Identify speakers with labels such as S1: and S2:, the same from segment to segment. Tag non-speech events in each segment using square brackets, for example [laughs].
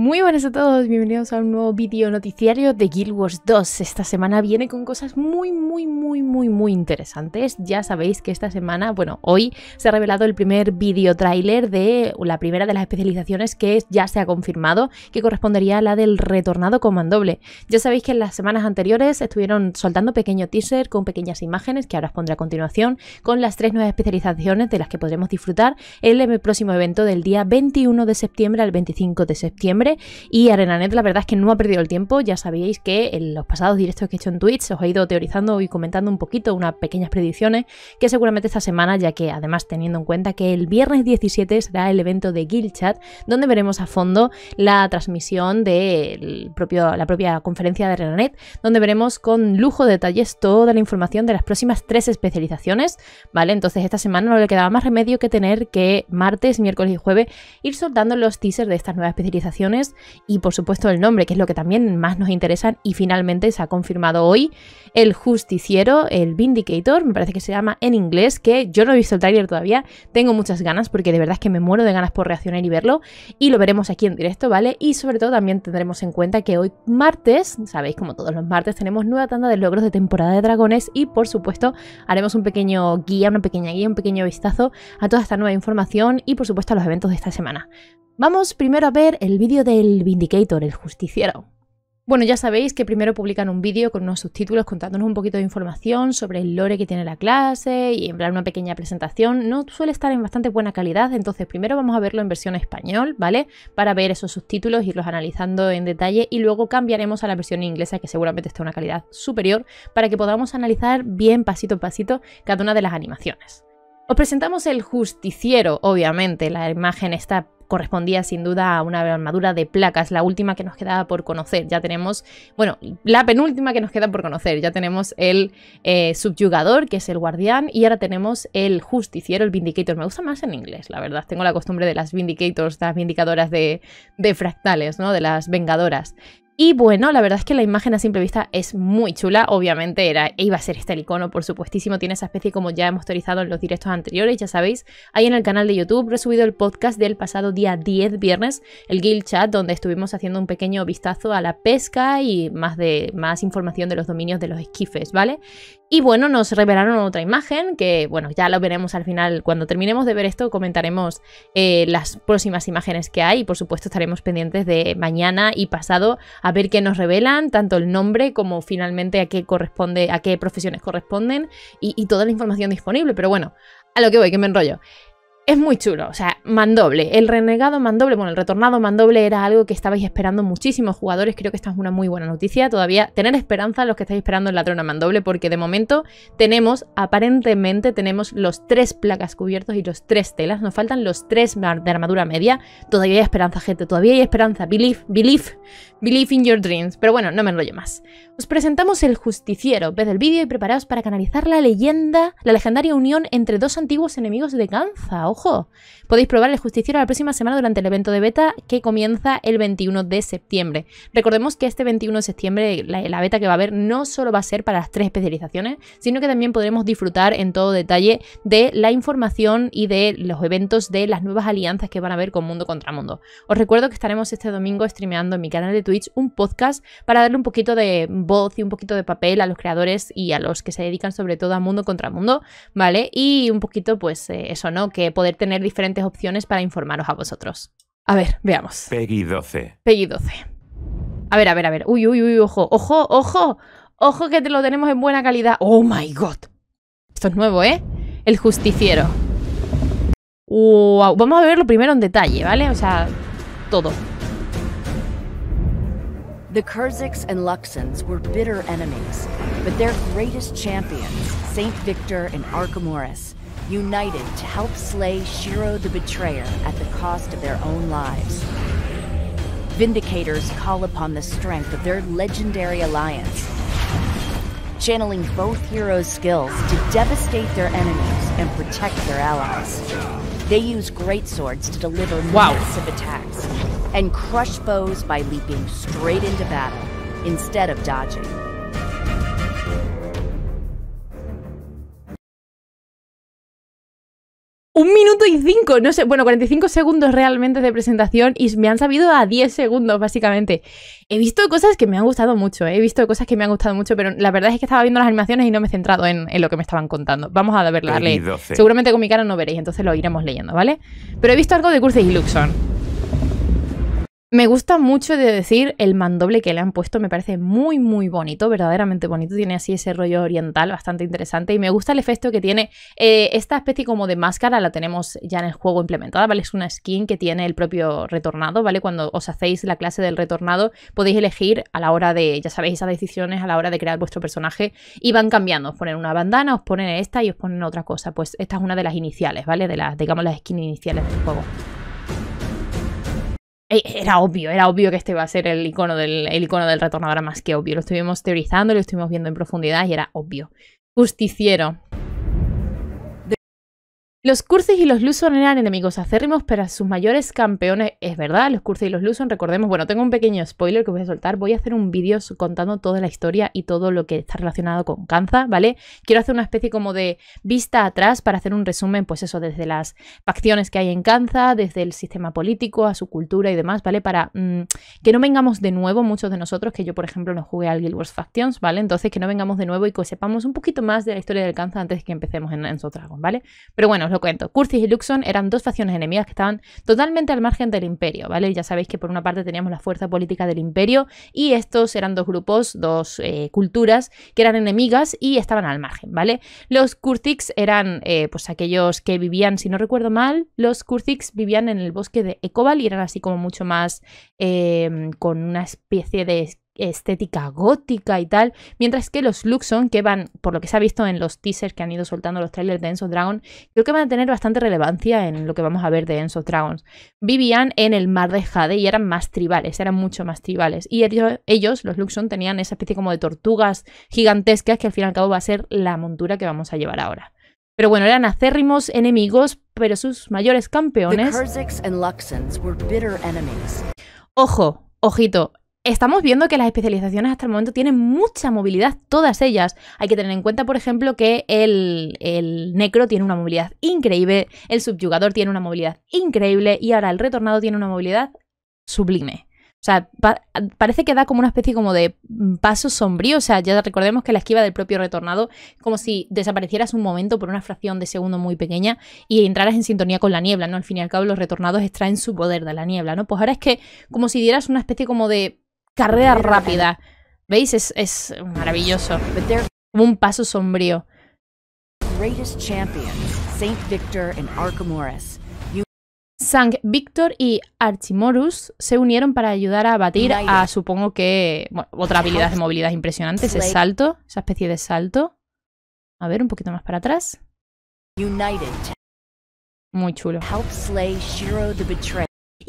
S1: Muy buenas a todos, bienvenidos a un nuevo vídeo noticiario de Guild Wars 2. Esta semana viene con cosas muy, muy, muy, muy, muy interesantes. Ya sabéis que esta semana, bueno, hoy se ha revelado el primer vídeo tráiler de la primera de las especializaciones que ya se ha confirmado, que correspondería a la del retornado comandoble. Ya sabéis que en las semanas anteriores estuvieron soltando pequeño teaser con pequeñas imágenes, que ahora os pondré a continuación, con las tres nuevas especializaciones de las que podremos disfrutar en el em, próximo evento del día 21 de septiembre al 25 de septiembre y Arenanet, la verdad es que no ha perdido el tiempo. Ya sabíais que en los pasados directos que he hecho en Twitch os he ido teorizando y comentando un poquito unas pequeñas predicciones que seguramente esta semana, ya que además teniendo en cuenta que el viernes 17 será el evento de Guild Chat, donde veremos a fondo la transmisión de la propia conferencia de Arenanet, donde veremos con lujo detalles toda la información de las próximas tres especializaciones, ¿vale? Entonces esta semana no le quedaba más remedio que tener que martes, miércoles y jueves ir soltando los teasers de estas nuevas especializaciones y por supuesto el nombre, que es lo que también más nos interesa. Y finalmente se ha confirmado hoy el justiciero, el Vindicator, me parece que se llama en inglés, que yo no he visto el tráiler todavía, tengo muchas ganas porque de verdad es que me muero de ganas por reaccionar y verlo. Y lo veremos aquí en directo, ¿vale? Y sobre todo también tendremos en cuenta que hoy martes, sabéis como todos los martes, tenemos nueva tanda de logros de temporada de dragones y por supuesto haremos un pequeño guía, una pequeña guía, un pequeño vistazo a toda esta nueva información y por supuesto a los eventos de esta semana. Vamos primero a ver el vídeo del Vindicator, el justiciero. Bueno, ya sabéis que primero publican un vídeo con unos subtítulos contándonos un poquito de información sobre el lore que tiene la clase y en plan una pequeña presentación. No suele estar en bastante buena calidad, entonces primero vamos a verlo en versión español, ¿vale? Para ver esos subtítulos, irlos analizando en detalle y luego cambiaremos a la versión inglesa que seguramente está en una calidad superior para que podamos analizar bien pasito a pasito cada una de las animaciones. Os presentamos el justiciero, obviamente, la imagen está correspondía sin duda a una armadura de placas, la última que nos quedaba por conocer. Ya tenemos, bueno, la penúltima que nos queda por conocer. Ya tenemos el eh, subyugador, que es el guardián, y ahora tenemos el justiciero, el vindicator. Me gusta más en inglés, la verdad. Tengo la costumbre de las vindicators, las vindicadoras de, de fractales, ¿no? De las vengadoras. Y bueno, la verdad es que la imagen a simple vista es muy chula, obviamente era, iba a ser este el icono, por supuestísimo, tiene esa especie como ya hemos teorizado en los directos anteriores, ya sabéis, ahí en el canal de YouTube he subido el podcast del pasado día 10 viernes, el Guild Chat, donde estuvimos haciendo un pequeño vistazo a la pesca y más de más información de los dominios de los esquifes, ¿vale? Y bueno, nos revelaron otra imagen que, bueno, ya lo veremos al final. Cuando terminemos de ver esto, comentaremos eh, las próximas imágenes que hay y, por supuesto, estaremos pendientes de mañana y pasado a ver qué nos revelan, tanto el nombre como finalmente a qué corresponde, a qué profesiones corresponden y, y toda la información disponible. Pero bueno, a lo que voy, que me enrollo es muy chulo, o sea, mandoble. El renegado mandoble, bueno, el retornado mandoble era algo que estabais esperando muchísimos jugadores. Creo que esta es una muy buena noticia. Todavía tener esperanza los que estáis esperando el ladrona mandoble, porque de momento tenemos, aparentemente, tenemos los tres placas cubiertos y los tres telas. Nos faltan los tres de armadura media. Todavía hay esperanza, gente, todavía hay esperanza. Believe, believe, believe in your dreams. Pero bueno, no me enrollo más. Os presentamos el justiciero. Ved el vídeo y preparaos para canalizar la leyenda, la legendaria unión entre dos antiguos enemigos de Ganza. Ojo podéis probar el justiciero la próxima semana durante el evento de beta que comienza el 21 de septiembre. Recordemos que este 21 de septiembre la, beta que va a haber no solo va a ser para las tres especializaciones, sino que también podremos disfrutar en todo detalle de la información y de los eventos de las nuevas alianzas que van a haber con Mundo contra Mundo. Os recuerdo que estaremos este domingo streameando en mi canal de Twitch un podcast para darle un poquito de voz y un poquito de papel a los creadores y a los que se dedican sobre todo a Mundo contra Mundo, ¿vale? Y un poquito pues eh, eso, ¿no? Que tener diferentes opciones para informaros a vosotros. A ver, veamos. Peggy 12. Peggy 12. A ver, a ver, a ver. Uy, uy, uy, ojo, ojo, ojo. Ojo que te lo tenemos en buena calidad. Oh my god. Esto es nuevo, ¿eh? El justiciero. Wow. Vamos a verlo primero en detalle, ¿vale? O sea, todo.
S2: Kurziks and were bitter enemies, greatest champions, Saint Victor and united to help slay Shiro the Betrayer at the cost of their own lives. Vindicators call upon the strength of their legendary alliance, channeling both heroes' skills to devastate their enemies and protect their allies. They use great swords to deliver wow. massive attacks and crush foes by leaping straight into battle instead of dodging.
S1: un minuto y cinco, no sé, bueno, 45 segundos realmente de presentación y me han sabido a 10 segundos, básicamente. He visto cosas que me han gustado mucho, eh, he visto cosas que me han gustado mucho, pero la verdad es que estaba viendo las animaciones y no me he centrado en, lo que me estaban contando. Vamos a verla, Seguramente con mi cara no veréis, entonces lo iremos leyendo, ¿vale? Pero he visto algo de Curse y Luxon me gusta mucho de decir el mandoble que le han puesto, me parece muy muy bonito, verdaderamente bonito, tiene así ese rollo oriental bastante interesante y me gusta el efecto que tiene eh, esta especie como de máscara, la tenemos ya en el juego implementada, ¿vale? Es una skin que tiene el propio retornado, ¿vale? Cuando os hacéis la clase del retornado podéis elegir a la hora de, ya sabéis, esas decisiones a la hora de crear vuestro personaje y van cambiando, os ponen una bandana, os ponen esta y os ponen otra cosa, pues esta es una de las iniciales, ¿vale? De las, digamos, las skins iniciales del juego. Eh, era obvio, era obvio que este iba a ser el icono del, el icono del retornador más que obvio. Lo estuvimos teorizando, lo estuvimos viendo en profundidad y era obvio. Justiciero. Los curses y los Luson eran enemigos acérrimos, pero sus mayores campeones, es verdad, los curses y los Luson, recordemos, bueno, tengo un pequeño spoiler que voy a soltar, voy a hacer un vídeo contando toda la historia y todo lo que está relacionado con Kanza, ¿vale? Quiero hacer una especie como de vista atrás para hacer un resumen, pues eso, desde las facciones que hay en Kanza, desde el sistema político, a su cultura y demás, ¿vale? Para mm, que no vengamos de nuevo muchos de nosotros, que yo, por ejemplo, no jugué al Guild Wars Factions, ¿vale? Entonces, que no vengamos de nuevo y que sepamos un poquito más de la historia del Kanza antes que empecemos en, en Dragon, ¿vale? Pero bueno, cuento. Curtis y Luxon eran dos facciones enemigas que estaban totalmente al margen del imperio, ¿vale? Ya sabéis que por una parte teníamos la fuerza política del imperio y estos eran dos grupos, dos eh, culturas que eran enemigas y estaban al margen, ¿vale? Los Curtix eran eh, pues aquellos que vivían, si no recuerdo mal, los Curtix vivían en el bosque de Ecobal y eran así como mucho más eh, con una especie de estética gótica y tal, mientras que los Luxon, que van, por lo que se ha visto en los teasers que han ido soltando los trailers de Enzo Dragon, creo que van a tener bastante relevancia en lo que vamos a ver de Enzo Dragons. Vivían en el mar de Jade y eran más tribales, eran mucho más tribales. Y ellos, ellos los Luxon, tenían esa especie como de tortugas gigantescas que al fin y al cabo va a ser la montura que vamos a llevar ahora. Pero bueno, eran acérrimos enemigos, pero sus mayores campeones. Ojo, ojito, estamos viendo que las especializaciones hasta el momento tienen mucha movilidad, todas ellas. Hay que tener en cuenta, por ejemplo, que el, el, necro tiene una movilidad increíble, el subyugador tiene una movilidad increíble y ahora el retornado tiene una movilidad sublime. O sea, parece que da como una especie como de mm, paso sombrío. O sea, ya recordemos que la esquiva del propio retornado, como si desaparecieras un momento por una fracción de segundo muy pequeña y entraras en sintonía con la niebla, ¿no? Al fin y al cabo, los retornados extraen su poder de la niebla, ¿no? Pues ahora es que como si dieras una especie como de carrera rápida. ¿Veis? Es, maravilloso.
S2: Como un paso sombrío.
S1: Sang, Victor y Archimorus se unieron para ayudar a abatir a, supongo que, bueno, otra habilidad de movilidad impresionante, ese salto, esa especie de salto. A ver, un poquito más para atrás. Muy chulo.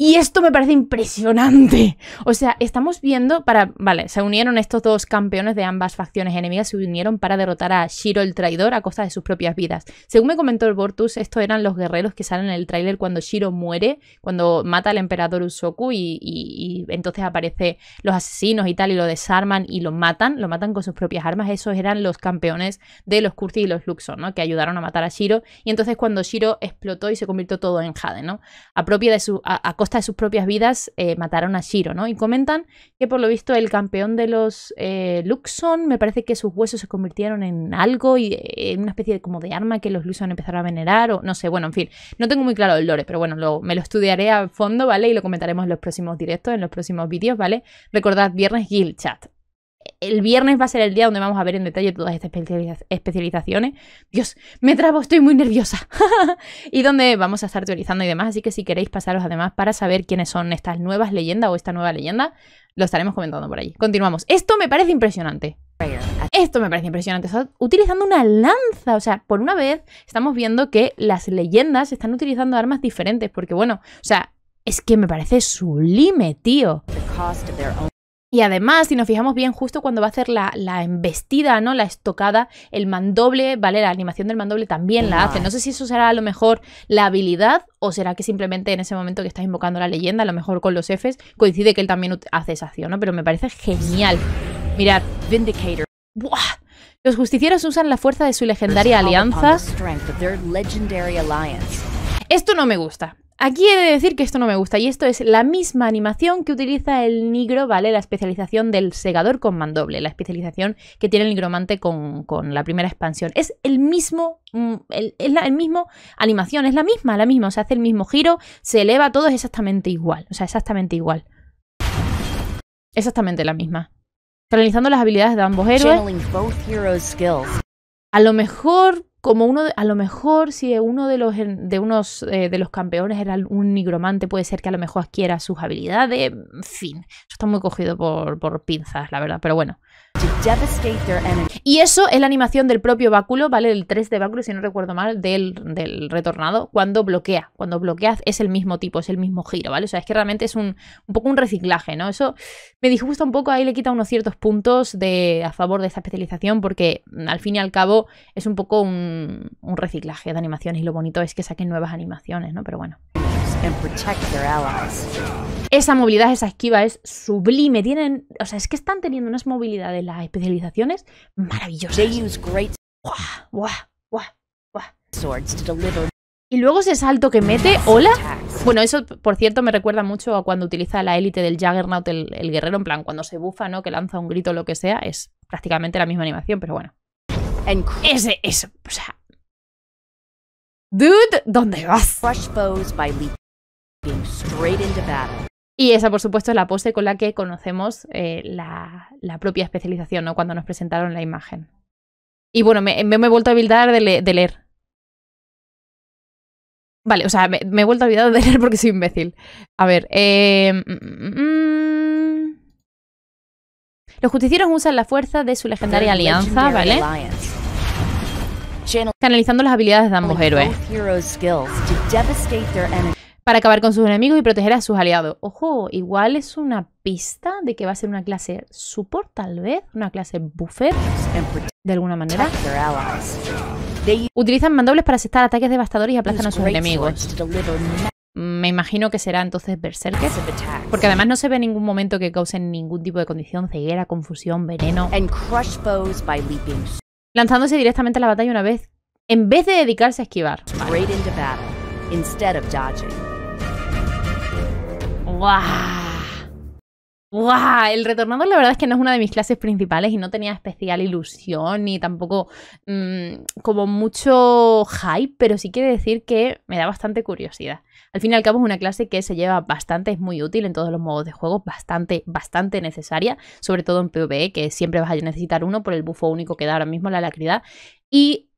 S1: Y esto me parece impresionante. O sea, estamos viendo para... Vale, se unieron estos dos campeones de ambas facciones enemigas, se unieron para derrotar a Shiro el traidor a costa de sus propias vidas. Según me comentó el Bortus, estos eran los guerreros que salen en el tráiler cuando Shiro muere, cuando mata al emperador Usoku y, entonces aparece los asesinos y tal y lo desarman y lo matan, lo matan con sus propias armas. Esos eran los campeones de los Kurti y los Luxon, ¿no? Que ayudaron a matar a Shiro. Y entonces cuando Shiro explotó y se convirtió todo en Jade, ¿no? A propia de su... a costa de sus propias vidas eh, mataron a Shiro, ¿no? Y comentan que por lo visto el campeón de los eh, Luxon, me parece que sus huesos se convirtieron en algo y eh, en una especie de, como de arma que los Luxon empezaron a venerar o no sé, bueno, en fin, no tengo muy claro el lore, pero bueno, me lo estudiaré a fondo, ¿vale? Y lo comentaremos en los próximos directos, en los próximos vídeos, ¿vale? Recordad, viernes Guild Chat el viernes va a ser el día donde vamos a ver en detalle todas estas especializaciones. Dios, me trabo, estoy muy nerviosa. [laughs] y donde vamos a estar teorizando y demás. Así que si queréis pasaros además para saber quiénes son estas nuevas leyendas o esta nueva leyenda, lo estaremos comentando por ahí Continuamos. Esto me parece impresionante. Esto me parece impresionante. utilizando una lanza. O sea, por una vez estamos viendo que las leyendas están utilizando armas diferentes. Porque bueno, o sea, es que me parece sublime, tío. Y además, si nos fijamos bien, justo cuando va a hacer la, embestida, ¿no? La estocada, el mandoble, ¿vale? La animación del mandoble también la hace. No sé si eso será a lo mejor la habilidad o será que simplemente en ese momento que estás invocando la leyenda, a lo mejor con los Fs, coincide que él también hace esa acción, ¿no? Pero me parece genial. Mirad, Vindicator. Los justicieros usan la fuerza de su legendaria alianza.
S2: Esto no me gusta.
S1: Aquí he de decir que esto no me gusta y esto es la misma animación que utiliza el Nigro, ¿vale? La especialización del segador con mandoble, la especialización que tiene el nigromante con, la primera expansión. Es el mismo, mm, es la el mismo animación, es la misma, la misma, o sea, hace el mismo giro, se eleva, todo es exactamente igual, o sea, exactamente igual. Exactamente la misma. Realizando las habilidades de ambos héroes. A lo mejor como uno de, a lo mejor si uno de los de unos eh, de los campeones era un nigromante puede ser que a lo mejor adquiera sus habilidades en fin yo está muy cogido por, por pinzas la verdad pero bueno y eso es la animación del propio báculo, ¿vale? El 3 de báculo, si no recuerdo mal, del, del, retornado, cuando bloquea. Cuando bloquea es el mismo tipo, es el mismo giro, ¿vale? O sea, es que realmente es un, poco un reciclaje, ¿no? Eso me disgusta un poco, ahí le quita unos ciertos puntos de, a favor de esta especialización, porque al fin y al cabo es un poco un, un reciclaje de animaciones y lo bonito es que saquen nuevas animaciones, ¿no? Pero bueno. Esa movilidad, esa esquiva es sublime. Tienen, o sea, es que están teniendo unas movilidades, las especializaciones maravillosas. y luego ese salto que mete, hola. Bueno, eso por cierto me recuerda mucho a cuando utiliza la élite del Juggernaut el, guerrero, en plan cuando se bufa, ¿no? Que lanza un grito o lo que sea, es prácticamente la misma animación, pero bueno. Ese, eso, o sea. Dude, ¿dónde vas? Y esa, por supuesto, es la pose con la que conocemos eh, la, propia especialización, ¿no? Cuando nos presentaron la imagen. Y bueno, me, he vuelto a olvidar de, leer. Vale, o sea, me, he vuelto a olvidar de [laughs] leer porque soy imbécil. A ver, eh, mm, mm, mm, los justicieros usan la fuerza de su legendaria alianza, ¿vale? Canalizando las habilidades de ambos héroes para acabar con sus enemigos y proteger a sus aliados. Ojo, igual es una pista de que va a ser una clase support, tal vez, una clase buffer, de alguna manera. Utilizan mandobles para asestar ataques devastadores y aplazan a sus enemigos. Me imagino que será entonces Berserker, porque además no se ve en ningún momento que causen ningún tipo de condición, ceguera, confusión, veneno. Lanzándose directamente a la batalla una vez, en vez de dedicarse a esquivar. ¡Guau! ¡Guau! El retornador la verdad es que no es una de mis clases principales y no tenía especial ilusión ni tampoco mm, como mucho hype, pero sí quiere decir que me da bastante curiosidad. Al fin y al cabo es una clase que se lleva bastante, es muy útil en todos los modos de juego, bastante, bastante necesaria, sobre todo en PvE, que siempre vas a necesitar uno por el bufo único que da ahora mismo la lacridad. Y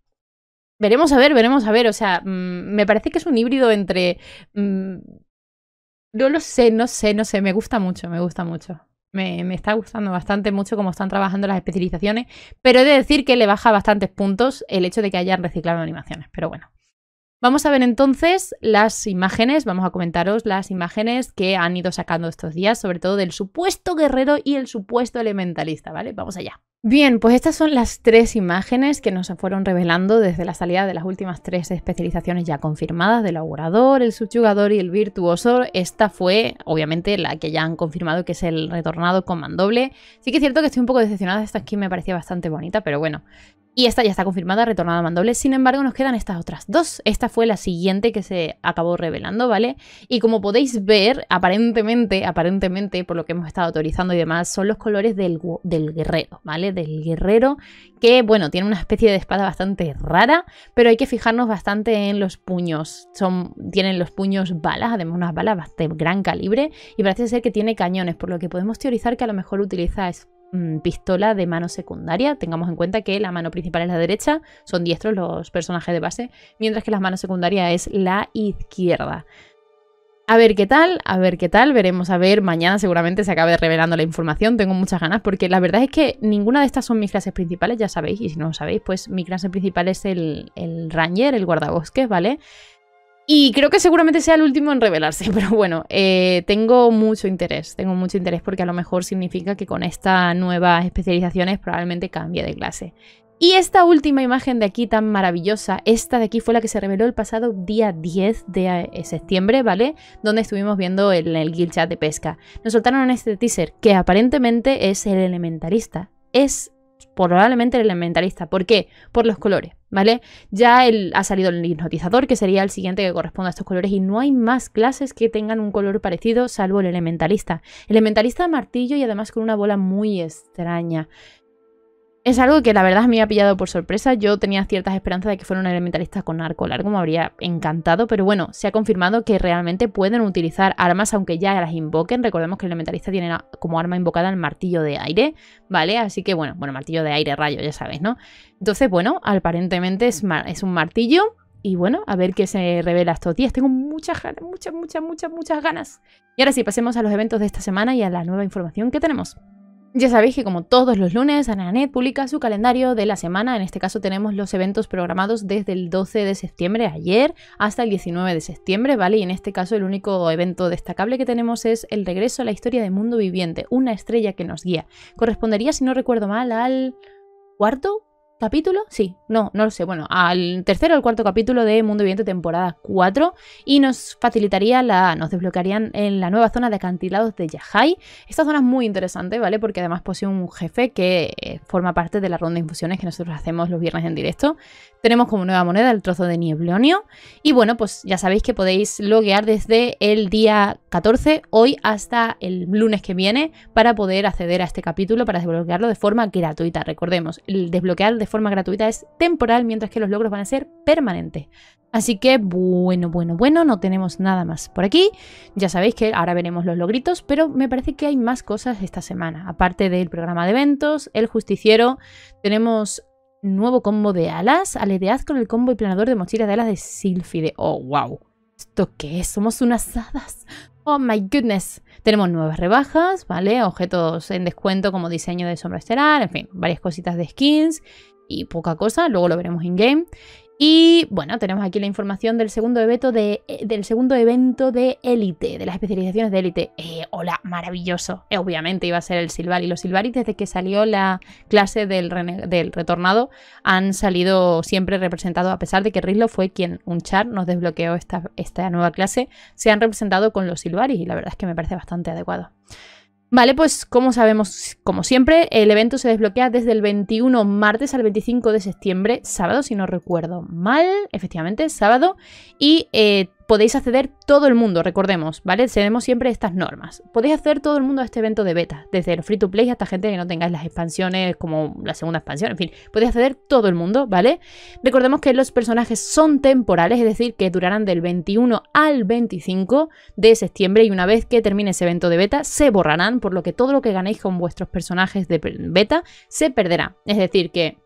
S1: veremos a ver, veremos a ver, o sea, mm, me parece que es un híbrido entre... Mm, no lo sé, no sé, no sé. Me gusta mucho, me gusta mucho. Me, está gustando bastante mucho cómo están trabajando las especializaciones, pero he de decir que le baja bastantes puntos el hecho de que hayan reciclado animaciones, pero bueno. Vamos a ver entonces las imágenes, vamos a comentaros las imágenes que han ido sacando estos días, sobre todo del supuesto guerrero y el supuesto elementalista, ¿vale? Vamos allá. Bien, pues estas son las tres imágenes que nos fueron revelando desde la salida de las últimas tres especializaciones ya confirmadas del augurador, el subyugador y el virtuoso. Esta fue, obviamente, la que ya han confirmado que es el retornado con mandoble. Sí que es cierto que estoy un poco decepcionada, esta aquí me parecía bastante bonita, pero bueno. Y esta ya está confirmada, retornada mandoble. Sin embargo, nos quedan estas otras dos. Esta fue la siguiente que se acabó revelando, ¿vale? Y como podéis ver, aparentemente, aparentemente, por lo que hemos estado autorizando y demás, son los colores del, del guerrero, ¿vale? del guerrero, que bueno, tiene una especie de espada bastante rara, pero hay que fijarnos bastante en los puños. Son, tienen los puños balas, además unas balas de gran calibre, y parece ser que tiene cañones, por lo que podemos teorizar que a lo mejor utiliza mm, pistola de mano secundaria. Tengamos en cuenta que la mano principal es la derecha, son diestros los personajes de base, mientras que la mano secundaria es la izquierda. A ver qué tal, a ver qué tal, veremos a ver. Mañana seguramente se acabe revelando la información, tengo muchas ganas, porque la verdad es que ninguna de estas son mis clases principales, ya sabéis, y si no lo sabéis, pues mi clase principal es el, Ranger, el guardabosques, ¿vale? Y creo que seguramente sea el último en revelarse, [laughs] pero bueno, eh, tengo mucho interés, tengo mucho interés porque a lo mejor significa que con estas nuevas especializaciones probablemente cambie de clase. Y esta última imagen de aquí tan maravillosa, esta de aquí fue la que se reveló el pasado día 10 de eh, septiembre, ¿vale? Donde estuvimos viendo el, el guild chat de pesca. Nos soltaron este teaser que aparentemente es el elementalista. Es probablemente el elementalista. ¿Por qué? Por los colores, ¿vale? Ya ha salido el hipnotizador, que sería el siguiente que corresponde a estos colores, y no hay más clases que tengan un color parecido salvo el elementalista. Elementalista martillo y además con una bola muy extraña. Es algo que la verdad me ha pillado por sorpresa. Yo tenía ciertas esperanzas de que fuera un elementalista con arco largo, me habría encantado, pero bueno, se ha confirmado que realmente pueden utilizar armas aunque ya las invoquen. Recordemos que el elementalista tiene como arma invocada el martillo de aire, ¿vale? Así que bueno, bueno, martillo de aire, rayo, ya sabes ¿no? Entonces, bueno, aparentemente es, es un martillo. Y bueno, a ver qué se revela estos días. Tengo muchas ganas, muchas, muchas, muchas, muchas ganas. Y ahora sí, pasemos a los eventos de esta semana y a la nueva información que tenemos. Ya sabéis que como todos los lunes, Ananet publica su calendario de la semana. En este caso tenemos los eventos programados desde el 12 de septiembre, ayer, hasta el 19 de septiembre, ¿vale? Y en este caso el único evento destacable que tenemos es el regreso a la historia de Mundo Viviente, una estrella que nos guía. Correspondería, si no recuerdo mal, al cuarto capítulo, sí, no, no lo sé, bueno, al tercero o al cuarto capítulo de Mundo Viviente temporada 4 y nos facilitaría la, nos desbloquearían en la nueva zona de acantilados de Yahai. Esta zona es muy interesante, ¿vale? Porque además posee un jefe que eh, forma parte de la ronda de infusiones que nosotros hacemos los viernes en directo. Tenemos como nueva moneda el trozo de Nieblonio y bueno, pues ya sabéis que podéis loguear desde el día 14, hoy hasta el lunes que viene para poder acceder a este capítulo, para desbloquearlo de forma gratuita, recordemos, el desbloquear de forma gratuita es temporal, mientras que los logros van a ser permanentes. Así que bueno, bueno, bueno, no tenemos nada más por aquí. Ya sabéis que ahora veremos los logritos, pero me parece que hay más cosas esta semana. Aparte del programa de eventos, el justiciero, tenemos nuevo combo de alas, aledeaz con el combo y planador de mochilas de alas de Silfide. Oh, wow. ¿Esto qué es? Somos unas hadas. Oh my goodness. Tenemos nuevas rebajas, ¿vale? Objetos en descuento como diseño de sombra estelar, en fin, varias cositas de skins y poca cosa, luego lo veremos in-game. Y bueno, tenemos aquí la información del segundo evento de, eh, del segundo evento de élite, de las especializaciones de élite. Eh, hola, maravilloso. Eh, obviamente iba a ser el Silvari. Los Silvari, desde que salió la clase del, del, retornado, han salido siempre representados, a pesar de que Rislo fue quien un char nos desbloqueó esta, esta nueva clase, se han representado con los Silvari y la verdad es que me parece bastante adecuado. Vale, pues como sabemos, como siempre, el evento se desbloquea desde el 21 martes al 25 de septiembre, sábado, si no recuerdo mal, efectivamente, sábado, y eh, podéis acceder todo el mundo, recordemos, ¿vale? Tenemos siempre estas normas. Podéis acceder todo el mundo a este evento de beta, desde los free to play hasta gente que no tengáis las expansiones como la segunda expansión, en fin, podéis acceder todo el mundo, ¿vale? Recordemos que los personajes son temporales, es decir, que durarán del 21 al 25 de septiembre y una vez que termine ese evento de beta se borrarán, por lo que todo lo que ganéis con vuestros personajes de beta se perderá. Es decir, que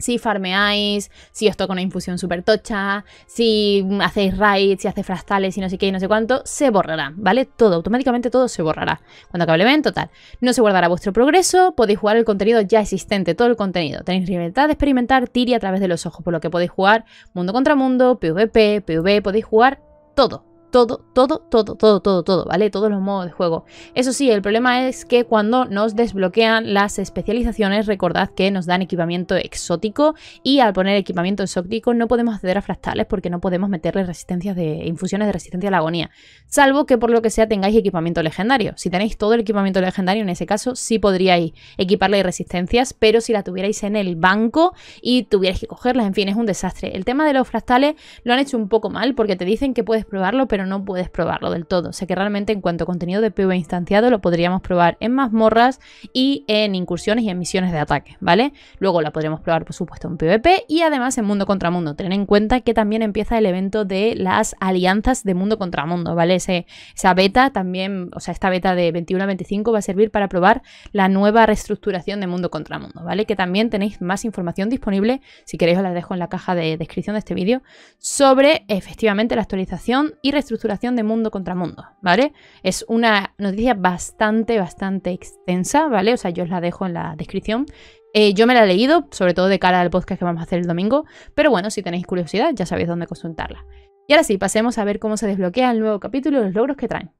S1: si farmeáis, si os toca una infusión super tocha, si hacéis raids, si hacéis fractales y no sé qué y no sé cuánto, se borrará, ¿vale? Todo, automáticamente todo se borrará. Cuando acabe el evento, tal. No se guardará vuestro progreso, podéis jugar el contenido ya existente, todo el contenido. Tenéis libertad de experimentar Tiri a través de los ojos, por lo que podéis jugar mundo contra mundo, PvP, PvP, podéis jugar todo todo, todo, todo, todo, todo, todo, ¿vale? Todos los modos de juego. Eso sí, el problema es que cuando nos desbloquean las especializaciones, recordad que nos dan equipamiento exótico y al poner equipamiento exótico no podemos acceder a fractales porque no podemos meterle resistencias de infusiones de resistencia a la agonía, salvo que por lo que sea tengáis equipamiento legendario. Si tenéis todo el equipamiento legendario, en ese caso sí podríais equiparle resistencias, pero si la tuvierais en el banco y tuvierais que cogerlas, en fin, es un desastre. El tema de los fractales lo han hecho un poco mal porque te dicen que puedes probarlo, pero no puedes probarlo del todo. O sea que realmente en cuanto a contenido de PVP instanciado lo podríamos probar en mazmorras y en incursiones y en misiones de ataque, ¿vale? Luego la podremos probar, por supuesto, en PvP y además en mundo contra mundo. Ten en cuenta que también empieza el evento de las alianzas de mundo contra mundo, ¿vale? esa beta también, o sea, esta beta de 21 a 25 va a servir para probar la nueva reestructuración de mundo contra mundo, ¿vale? Que también tenéis más información disponible, si queréis os la dejo en la caja de descripción de este vídeo, sobre efectivamente la actualización y reestructuración estructuración de Mundo contra Mundo, ¿vale? Es una noticia bastante, bastante extensa, ¿vale? O sea, yo os la dejo en la descripción. Eh, yo me la he leído, sobre todo de cara al podcast que vamos a hacer el domingo, pero bueno, si tenéis curiosidad ya sabéis dónde consultarla. Y ahora sí, pasemos a ver cómo se desbloquea el nuevo capítulo y los logros que traen.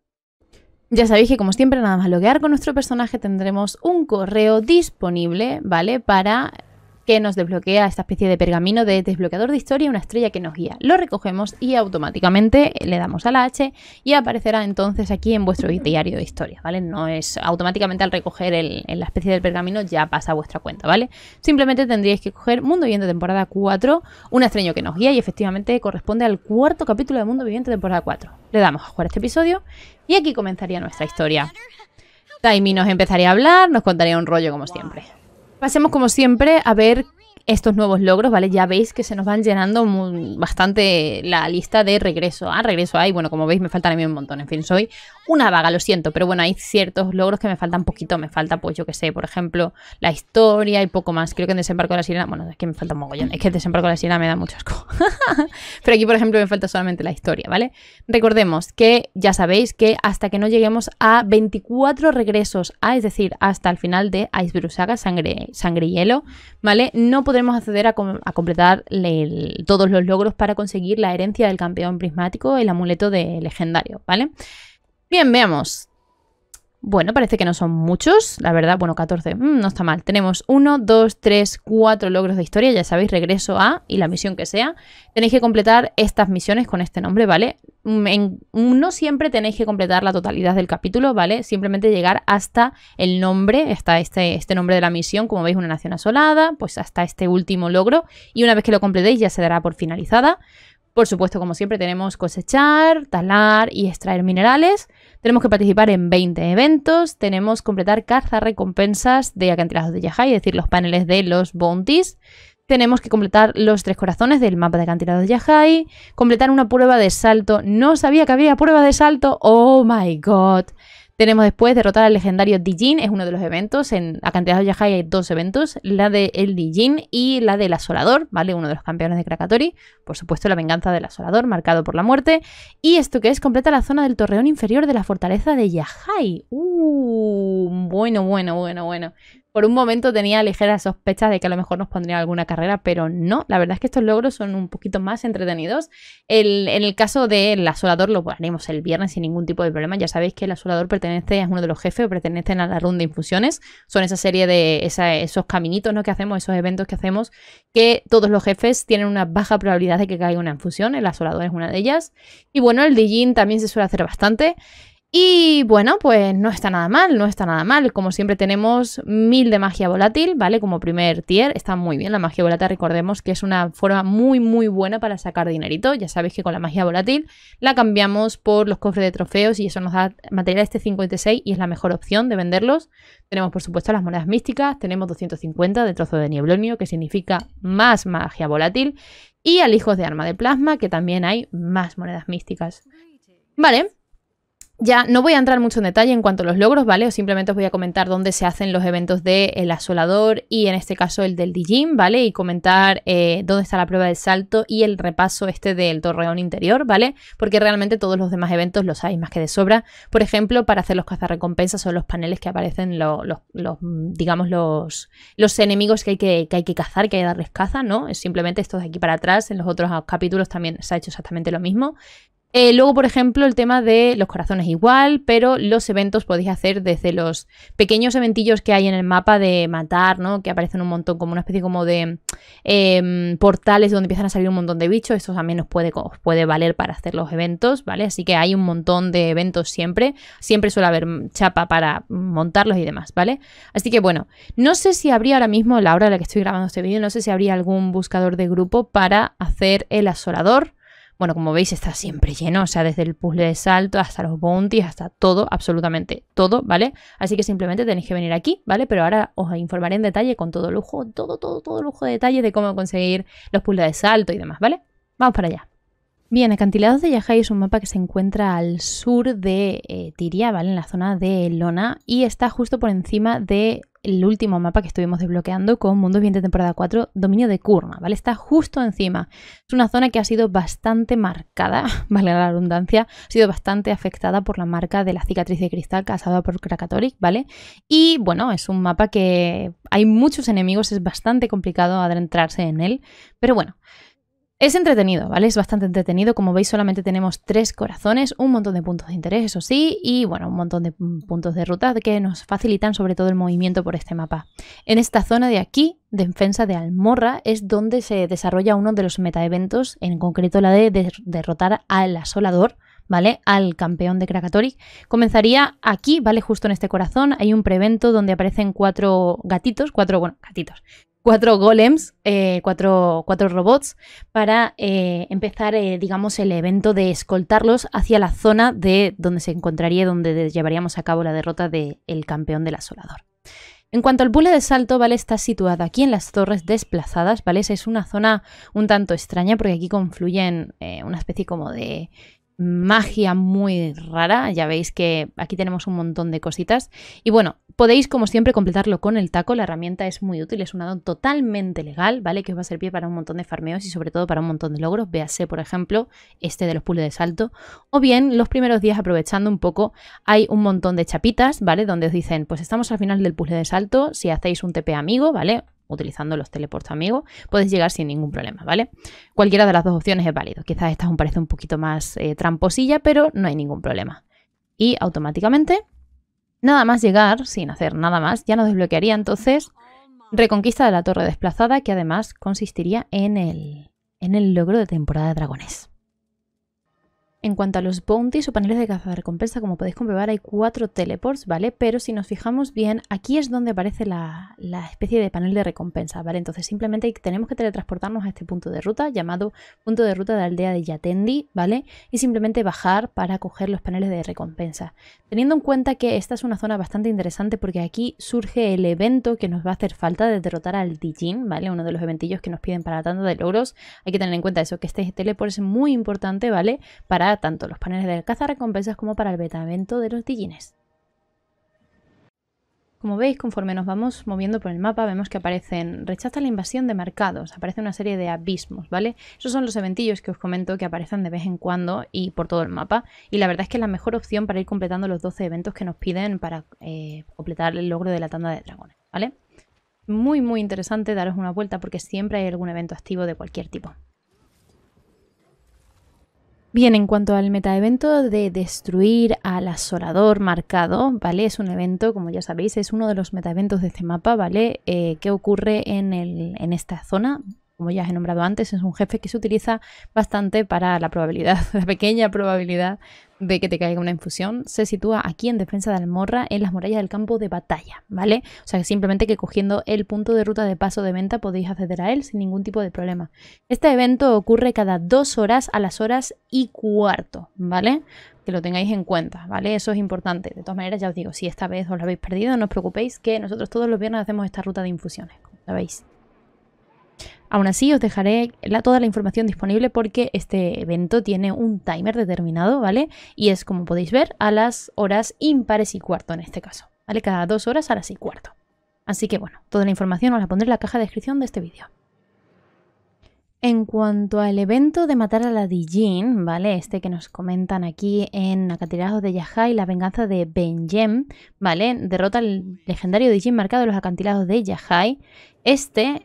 S1: Ya sabéis que como siempre, nada más loguear con nuestro personaje tendremos un correo disponible, ¿vale? Para que nos desbloquea esta especie de pergamino de desbloqueador de historia, una estrella que nos guía. Lo recogemos y automáticamente le damos a la H y aparecerá entonces aquí en vuestro diario de historia, ¿vale? No es automáticamente al recoger el, la especie del pergamino ya pasa a vuestra cuenta, ¿vale? Simplemente tendríais que coger Mundo Viviente temporada 4, un estreño que nos guía y efectivamente corresponde al cuarto capítulo de Mundo Viviente temporada 4. Le damos a jugar este episodio y aquí comenzaría nuestra historia. Taimi nos empezaría a hablar, nos contaría un rollo como siempre. Pasemos como siempre a ver estos nuevos logros, ¿vale? Ya veis que se nos van llenando bastante la lista de regreso a, regreso ahí, bueno, como veis me faltan a mí un montón, en fin, soy una vaga, lo siento, pero bueno, hay ciertos logros que me faltan poquito, me falta pues yo que sé, por ejemplo, la historia y poco más, creo que en Desembarco de la Sirena, bueno, es que me falta un mogollón, es que Desembarco de la Sirena me da mucho asco, [laughs] pero aquí por ejemplo me falta solamente la historia, ¿vale? Recordemos que ya sabéis que hasta que no lleguemos a 24 regresos a, ah, es decir, hasta el final de Ice Sangre, Sangre y Hielo, ¿vale? No podremos acceder a, completar todos los logros para conseguir la herencia del campeón prismático, el amuleto de legendario, ¿vale? Bien, veamos. Bueno, parece que no son muchos, la verdad, bueno, 14, mm, no está mal. Tenemos 1, 2, 3, 4 logros de historia, ya sabéis, regreso a y la misión que sea. Tenéis que completar estas misiones con este nombre, ¿vale? Mm, no siempre tenéis que completar la totalidad del capítulo, ¿vale? Simplemente llegar hasta el nombre, hasta este, este nombre de la misión, como veis, una nación asolada, pues hasta este último logro. Y una vez que lo completéis ya se dará por finalizada. Por supuesto, como siempre, tenemos cosechar, talar y extraer minerales. Tenemos que participar en 20 eventos. Tenemos completar caza recompensas de acantilados de Yahai, es decir, los paneles de los bounties tenemos que completar los tres corazones del mapa de acantilados Yahai, completar una prueba de salto. No sabía que había prueba de salto. Oh my god. Tenemos después derrotar al legendario Dijin, es uno de los eventos. En Acantilados Yahai hay dos eventos, la de el Dijin y la del Asolador, ¿vale? Uno de los campeones de Krakatori. Por supuesto, la venganza del Asolador, marcado por la muerte. Y esto que es, completa la zona del torreón inferior de la fortaleza de Yahai. Uh, bueno, bueno, bueno, bueno por un momento tenía ligeras sospechas de que a lo mejor nos pondría alguna carrera, pero no, la verdad es que estos logros son un poquito más entretenidos. en el caso del asolador lo ponemos el viernes sin ningún tipo de problema. Ya sabéis que el asolador pertenece, es uno de los jefes, o pertenecen a la ronda de infusiones. Son esa serie de esos caminitos que hacemos, esos eventos que hacemos, que todos los jefes tienen una baja probabilidad de que caiga una infusión. El asolador es una de ellas. Y bueno, el Dijin también se suele hacer bastante. Y bueno, pues no está nada mal, no está nada mal. Como siempre tenemos 1000 de magia volátil, ¿vale? Como primer tier, está muy bien. La magia volátil, recordemos que es una forma muy, muy buena para sacar dinerito. Ya sabéis que con la magia volátil la cambiamos por los cofres de trofeos y eso nos da material este 56 y es la mejor opción de venderlos. Tenemos, por supuesto, las monedas místicas, tenemos 250 de trozo de nieblonio, que significa más magia volátil, y al hijos de arma de plasma, que también hay más monedas místicas. Vale, ya no voy a entrar mucho en detalle en cuanto a los logros, ¿vale? o simplemente os voy a comentar dónde se hacen los eventos del asolador y en este caso el del Dijin, ¿vale? Y comentar eh, dónde está la prueba del salto y el repaso este del torreón interior, ¿vale? Porque realmente todos los demás eventos los hay más que de sobra. Por ejemplo, para hacer los cazarrecompensas son los paneles que aparecen los, digamos, los, los enemigos que hay que, hay que cazar, que hay que darles caza, ¿no? Es simplemente esto de aquí para atrás, en los otros capítulos también se ha hecho exactamente lo mismo. Eh, luego, por ejemplo, el tema de los corazones igual, pero los eventos podéis hacer desde los pequeños eventillos que hay en el mapa de matar, ¿no? Que aparecen un montón, como una especie como de em, portales donde empiezan a salir un montón de bichos. eso también os puede, puede valer para hacer los eventos, ¿vale? Así que hay un montón de eventos siempre. Siempre suele haber chapa para montarlos y demás, ¿vale? Así que bueno, no sé si habría ahora mismo, la hora en la que estoy grabando este vídeo, no sé si habría algún buscador de grupo para hacer el asolador bueno, como veis está siempre lleno, o sea, desde el puzzle de salto hasta los bounties, hasta todo, absolutamente todo, ¿vale? Así que simplemente tenéis que venir aquí, ¿vale? Pero ahora os informaré en detalle con todo lujo, todo, todo, todo lujo de detalle de cómo conseguir los puzzles de salto y demás, ¿vale? Vamos para allá. Bien, Acantilados de Yajai es un mapa que se encuentra al sur de eh, Tiria, ¿vale? En la zona de Lona y está justo por encima del último mapa que estuvimos desbloqueando con Mundo de temporada 4, Dominio de Kurna, ¿vale? Está justo encima. Es una zona que ha sido bastante marcada, [laughs] vale la redundancia, ha sido bastante afectada por la marca de la cicatriz de cristal casada por Krakatorik, ¿vale? Y bueno, es un mapa que hay muchos enemigos, es bastante complicado adentrarse en él, pero bueno. Es entretenido, ¿vale? Es bastante entretenido. Como veis, solamente tenemos tres corazones, un montón de puntos de interés, eso sí, y bueno, un montón de mm, puntos de ruta que nos facilitan sobre todo el movimiento por este mapa. En esta zona de aquí, defensa de Almorra, es donde se desarrolla uno de los metaeventos, en concreto la de, derrotar al asolador, ¿vale? Al campeón de Krakatorik. Comenzaría aquí, ¿vale? Justo en este corazón hay un prevento donde aparecen cuatro gatitos, cuatro, bueno, gatitos, cuatro golems, eh, cuatro, robots, para eh, empezar, eh, digamos, el evento de escoltarlos hacia la zona de donde se encontraría, donde llevaríamos a cabo la derrota del campeón del asolador. En cuanto al bule de salto, ¿vale? Está situada aquí en las torres desplazadas, ¿vale? Es una zona un tanto extraña porque aquí confluyen una especie como de magia muy rara. Ya veis que aquí tenemos un montón de cositas. Y bueno, podéis como siempre completarlo con el taco. La herramienta es muy útil, es un addon totalmente legal, ¿vale? Que os va a servir para un montón de farmeos y sobre todo para un montón de logros. Véase, por ejemplo, este de los puzzles de salto. O bien, los primeros días aprovechando un poco, hay un montón de chapitas, ¿vale? Donde os dicen, pues estamos al final del puzzle de salto, si hacéis un TP amigo, ¿vale? utilizando los teleports amigos, puedes llegar sin ningún problema, ¿vale? Cualquiera de las dos opciones es válido. Quizás esta parece un poquito más eh, tramposilla, pero no hay ningún problema. Y automáticamente, nada más llegar, sin hacer nada más, ya nos desbloquearía entonces Reconquista de la Torre Desplazada, que además consistiría en el, en el logro de temporada de dragones. En cuanto a los bounties o paneles de caza de recompensa, como podéis comprobar, hay cuatro teleports, ¿vale? Pero si nos fijamos bien, aquí es donde aparece la, especie de panel de recompensa, ¿vale? Entonces simplemente tenemos que teletransportarnos a este punto de ruta, llamado punto de ruta de la aldea de Yatendi, ¿vale? Y simplemente bajar para coger los paneles de recompensa. Teniendo en cuenta que esta es una zona bastante interesante porque aquí surge el evento que nos va a hacer falta de derrotar al Dijin, ¿vale? Uno de los eventillos que nos piden para la tanda de logros. Hay que tener en cuenta eso, que este teleport es muy importante, ¿vale? Para tanto los paneles de recompensas como para el evento de los digines. Como veis, conforme nos vamos moviendo por el mapa, vemos que aparecen rechaza la invasión de mercados, aparece una serie de abismos, ¿vale? Esos son los eventillos que os comento que aparecen de vez en cuando y por todo el mapa. Y la verdad es que es la mejor opción para ir completando los 12 eventos que nos piden para eh, completar el logro de la tanda de dragones, ¿vale? Muy, muy interesante daros una vuelta porque siempre hay algún evento activo de cualquier tipo. Bien, en cuanto al metaevento de destruir al asolador marcado, ¿vale? Es un evento, como ya sabéis, es uno de los metaeventos de este mapa, ¿vale? Eh, que ocurre en, el, en esta zona, como ya he nombrado antes, es un jefe que se utiliza bastante para la probabilidad, [laughs] la pequeña probabilidad de que te caiga una infusión se sitúa aquí en defensa de Almorra, en las murallas del campo de batalla, ¿vale? O sea, simplemente que cogiendo el punto de ruta de paso de venta podéis acceder a él sin ningún tipo de problema. Este evento ocurre cada dos horas a las horas y cuarto, ¿vale? Que lo tengáis en cuenta, ¿vale? Eso es importante. De todas maneras, ya os digo, si esta vez os lo habéis perdido, no os preocupéis que nosotros todos los viernes hacemos esta ruta de infusiones, como sabéis. Aún así, os dejaré toda la información disponible porque este evento tiene un timer determinado, ¿vale? Y es, como podéis ver, a las horas impares y cuarto en este caso, ¿vale? Cada dos horas a las y cuarto. Así que bueno, toda la información os la pondré en la caja de descripción de este vídeo. En cuanto al evento de matar a la Dijin, ¿vale? Este que nos comentan aquí en Acantilados de Yahai, la venganza de Benjem, ¿vale? Derrota al legendario Dijin marcado en los acantilados de Yahai. Este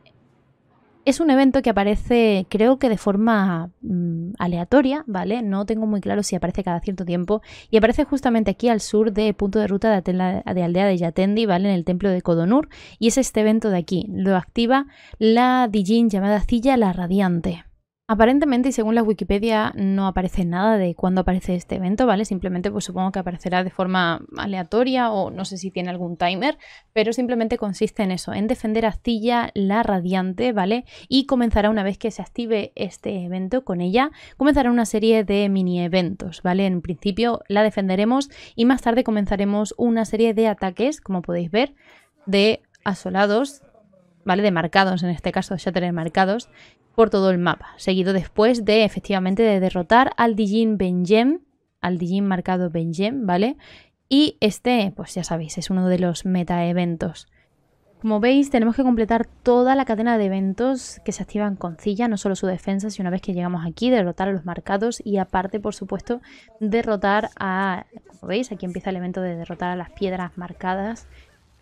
S1: es un evento que aparece, creo que de forma mm, aleatoria, ¿vale? No tengo muy claro si aparece cada cierto tiempo. Y aparece justamente aquí al sur de punto de ruta de, de aldea de Yatendi, ¿vale? En el templo de Kodonur. Y es este evento de aquí. Lo activa la Dijin llamada Cilla la Radiante. Aparentemente y según la Wikipedia no aparece nada de cuándo aparece este evento, ¿vale? Simplemente pues supongo que aparecerá de forma aleatoria o no sé si tiene algún timer, pero simplemente consiste en eso, en defender a Cilla la radiante, ¿vale? Y comenzará una vez que se active este evento con ella, comenzará una serie de mini eventos, ¿vale? En principio la defenderemos y más tarde comenzaremos una serie de ataques, como podéis ver, de asolados ¿vale? marcados, en este caso ya tener marcados, por todo el mapa, seguido después de efectivamente de derrotar al Dijin Benjem, al Dijin marcado Benjem, ¿vale? Y este, pues ya sabéis, es uno de los meta eventos. Como veis, tenemos que completar toda la cadena de eventos que se activan con Cilla, no solo su defensa, sino una vez que llegamos aquí, derrotar a los marcados y aparte, por supuesto, derrotar a... Como veis, aquí empieza el evento de derrotar a las piedras marcadas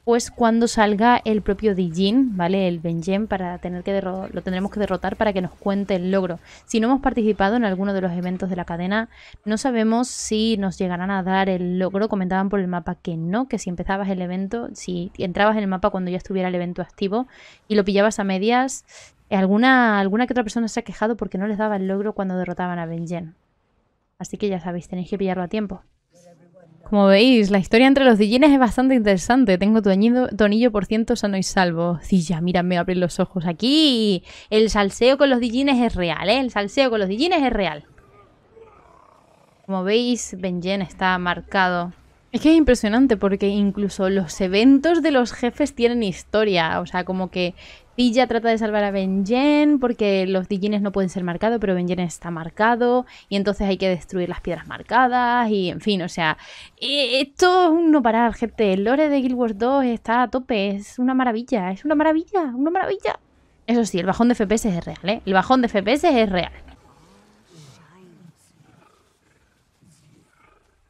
S1: pues cuando salga el propio Dijin, ¿vale? El Benjen, para tener que lo tendremos que derrotar para que nos cuente el logro. Si no hemos participado en alguno de los eventos de la cadena, no sabemos si nos llegarán a dar el logro. Comentaban por el mapa que no, que si empezabas el evento, si entrabas en el mapa cuando ya estuviera el evento activo y lo pillabas a medias, alguna, alguna que otra persona se ha quejado porque no les daba el logro cuando derrotaban a Benjen. Así que ya sabéis, tenéis que pillarlo a tiempo. Como veis, la historia entre los Dillines es bastante interesante. Tengo tu por ciento sano y salvo. Cilla, mírame, abrir los ojos aquí. El salseo con los Dillines es real, ¿eh? El salseo con los Dillines es real. Como veis, Benjen está marcado. Es que es impresionante porque incluso los eventos de los jefes tienen historia. O sea, como que ya trata de salvar a Benjen porque los Dijines no pueden ser marcados, pero Benjen está marcado y entonces hay que destruir las piedras marcadas y en fin, o sea, e-, esto es un no parar, gente. El lore de Guild Wars 2 está a tope, es una maravilla, es una maravilla, una maravilla. Eso sí, el bajón de FPS es real, ¿eh? El bajón de FPS es real.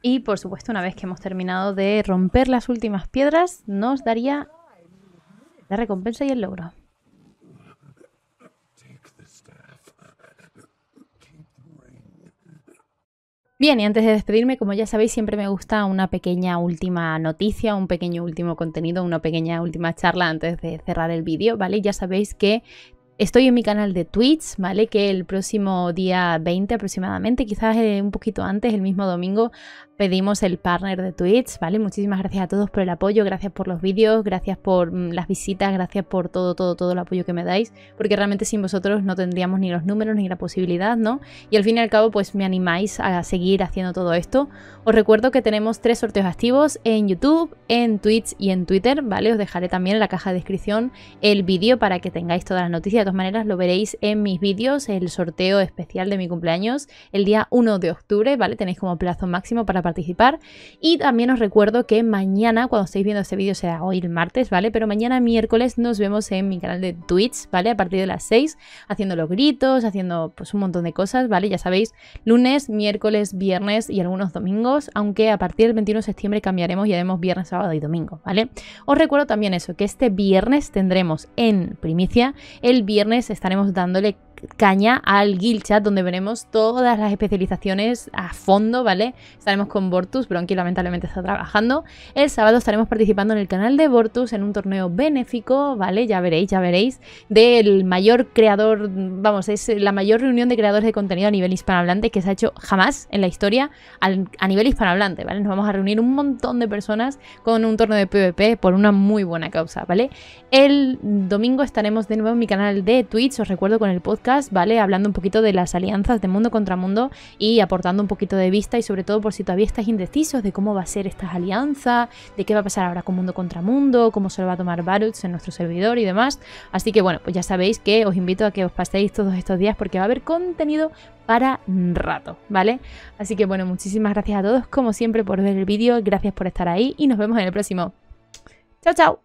S1: Y por supuesto, una vez que hemos terminado de romper las últimas piedras, nos daría la recompensa y el logro. Bien, y antes de despedirme, como ya sabéis, siempre me gusta una pequeña última noticia, un pequeño último contenido, una pequeña última charla antes de cerrar el vídeo, ¿vale? Ya sabéis que Estoy en mi canal de Twitch, ¿vale? Que el próximo día 20 aproximadamente, quizás eh, un poquito antes, el mismo domingo, pedimos el partner de Twitch, ¿vale? Muchísimas gracias a todos por el apoyo, gracias por los vídeos, gracias por mm, las visitas, gracias por todo, todo, todo el apoyo que me dais, porque realmente sin vosotros no tendríamos ni los números ni la posibilidad, ¿no? Y al fin y al cabo, pues me animáis a seguir haciendo todo esto. Os recuerdo que tenemos tres sorteos activos en YouTube, en Twitch y en Twitter, ¿vale? Os dejaré también en la caja de descripción el vídeo para que tengáis todas las noticias. De todas maneras, lo veréis en mis vídeos, el sorteo especial de mi cumpleaños, el día 1 de octubre, ¿vale? Tenéis como plazo máximo para participar. Y también os recuerdo que mañana, cuando estéis viendo este vídeo, será hoy el martes, ¿vale? Pero mañana miércoles nos vemos en mi canal de Twitch, ¿vale? A partir de las 6, haciendo los gritos, haciendo pues un montón de cosas, ¿vale? Ya sabéis, lunes, miércoles, viernes y algunos domingos, aunque a partir del 21 de septiembre cambiaremos y haremos viernes, sábado y domingo, ¿vale? Os recuerdo también eso, que este viernes tendremos en primicia, el viernes estaremos dándole caña al guild chat donde veremos todas las especializaciones a fondo, ¿vale? Estaremos con Bortus, aquí lamentablemente está trabajando. El sábado estaremos participando en el canal de Bortus en un torneo benéfico, ¿vale? Ya veréis, ya veréis, del mayor creador, vamos, es la mayor reunión de creadores de contenido a nivel hispanohablante que se ha hecho jamás en la historia a nivel hispanohablante, ¿vale? Nos vamos a reunir un montón de personas con un torneo de PvP por una muy buena causa, ¿vale? El domingo estaremos de nuevo en mi canal de Twitch, os recuerdo con el podcast ¿vale? Hablando un poquito de las alianzas de mundo contra mundo y aportando un poquito de vista y sobre todo por si todavía estáis indecisos de cómo va a ser estas alianzas, de qué va a pasar ahora con mundo contra mundo, cómo se lo va a tomar Baruch en nuestro servidor y demás. Así que bueno, pues ya sabéis que os invito a que os paséis todos estos días porque va a haber contenido para rato, ¿vale? Así que bueno, muchísimas gracias a todos como siempre por ver el vídeo, gracias por estar ahí y nos vemos en el próximo. Chao, chao.